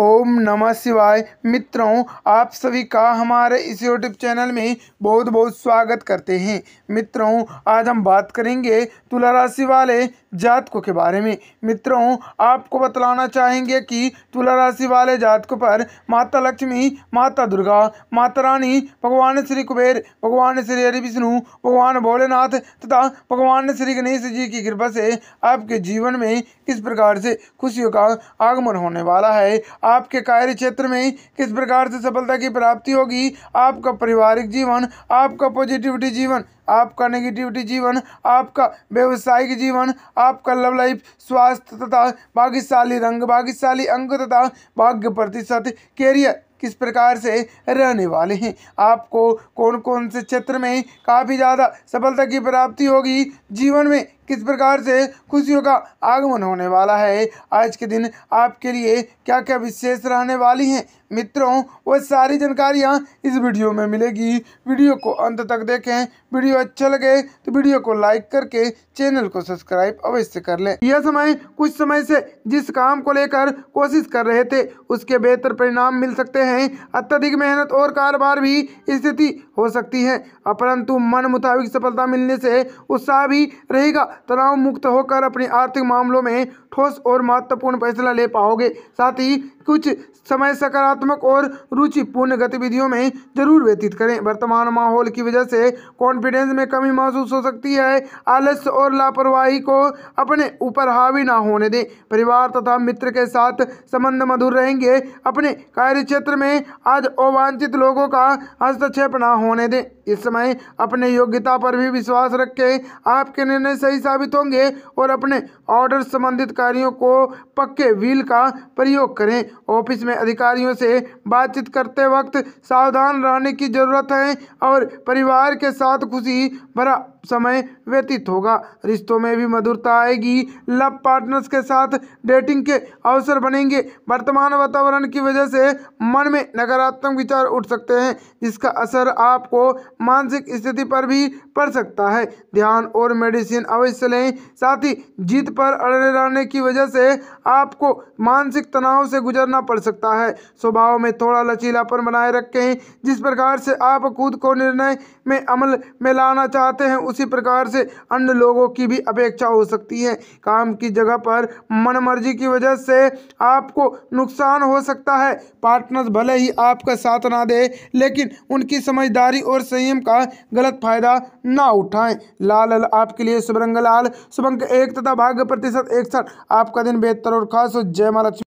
ओम नमः शिवाय मित्रों आप सभी का हमारे इस यूट्यूब चैनल में बहुत बहुत स्वागत करते हैं मित्रों आज हम बात करेंगे तुला राशि वाले जातकों के बारे में मित्रों आपको बतलाना चाहेंगे कि तुला राशि वाले जातकों पर माता लक्ष्मी माता दुर्गा माता रानी भगवान श्री कुबेर भगवान श्री हरि विष्णु भगवान भोलेनाथ तथा भगवान श्री गणेश जी की कृपा से आपके जीवन में किस प्रकार से खुशियों का आगमन होने वाला है आपके कार्य क्षेत्र में किस प्रकार से सफलता की प्राप्ति होगी आपका पारिवारिक जीवन आपका पॉजिटिविटी जीवन आपका नेगेटिविटी जीवन आपका व्यवसायिक जीवन आपका लव लाइफ स्वास्थ्य तथा भाग्यशाली रंग भाग्यशाली अंग तथा भाग्य प्रतिशत कैरियर किस प्रकार से रहने वाले हैं आपको कौन कौन से क्षेत्र में काफ़ी ज़्यादा सफलता की प्राप्ति होगी जीवन में किस प्रकार से खुशियों का आगमन होने वाला है आज के दिन आपके लिए क्या क्या विशेष रहने वाली हैं मित्रों वह सारी जानकारियाँ इस वीडियो में मिलेगी वीडियो को अंत तक देखें वीडियो वीडियो अच्छा लगे तो वीडियो को लाइक करके चैनल को सब्सक्राइब अवश्य कर लें यह समय कुछ समय से जिस काम को लेकर कोशिश कर रहे थे उसके बेहतर परिणाम मिल सकते हैं अत्यधिक मेहनत और कारोबार भी स्थिति हो सकती है अपरंतु मन मुताबिक सफलता मिलने से उत्साह भी रहेगा तनाव मुक्त होकर अपने आर्थिक मामलों में ठोस और महत्वपूर्ण फैसला ले पाओगे साथ ही कुछ समय सकारात्मक और रुचिपूर्ण गतिविधियों में जरूर व्यतीत करें वर्तमान माहौल की वजह से कॉन्फिडेंस में कमी महसूस हो सकती है आलस्य और लापरवाही को अपने ऊपर हावी ना होने दें परिवार तथा मित्र के साथ संबंध मधुर रहेंगे अपने कार्य क्षेत्र में आज अवांछित लोगों का हस्तक्षेप ना होने दें इस समय अपने योग्यता पर भी विश्वास रखें आपके निर्णय सही साबित होंगे और अपने ऑर्डर संबंधित कार्यों को पक्के व्हील का प्रयोग करें ऑफिस में अधिकारियों से बातचीत करते वक्त सावधान रहने की जरूरत है और परिवार के साथ खुशी भरा समय व्यतीत होगा रिश्तों में भी मधुरता आएगी लव पार्टनर्स के साथ डेटिंग के अवसर बनेंगे वर्तमान वातावरण की वजह से मन में नकारात्मक विचार उठ सकते हैं जिसका असर आपको मानसिक स्थिति पर भी पड़ सकता है ध्यान और मेडिसिन अवश्य लें साथ ही जीत पर अड़े रहने की वजह से आपको मानसिक तनाव से गुजरना पड़ सकता है स्वभाव में थोड़ा लचीलापन बनाए रखें जिस प्रकार से आप खुद को निर्णय में अमल में लाना चाहते हैं उसी प्रकार से अन्य लोगों की भी अपेक्षा हो सकती है काम की जगह पर मनमर्जी की वजह से आपको नुकसान हो सकता है पार्टनर भले ही आपका साथ ना दे लेकिन उनकी समझदारी और संयम का गलत फायदा ना उठाएं लाल लाल आपके लिए शुभ रंग लाल शुभ अंक एक तथा भाग्य प्रतिशत इकसठ आपका दिन बेहतर और खास हो जय महाराज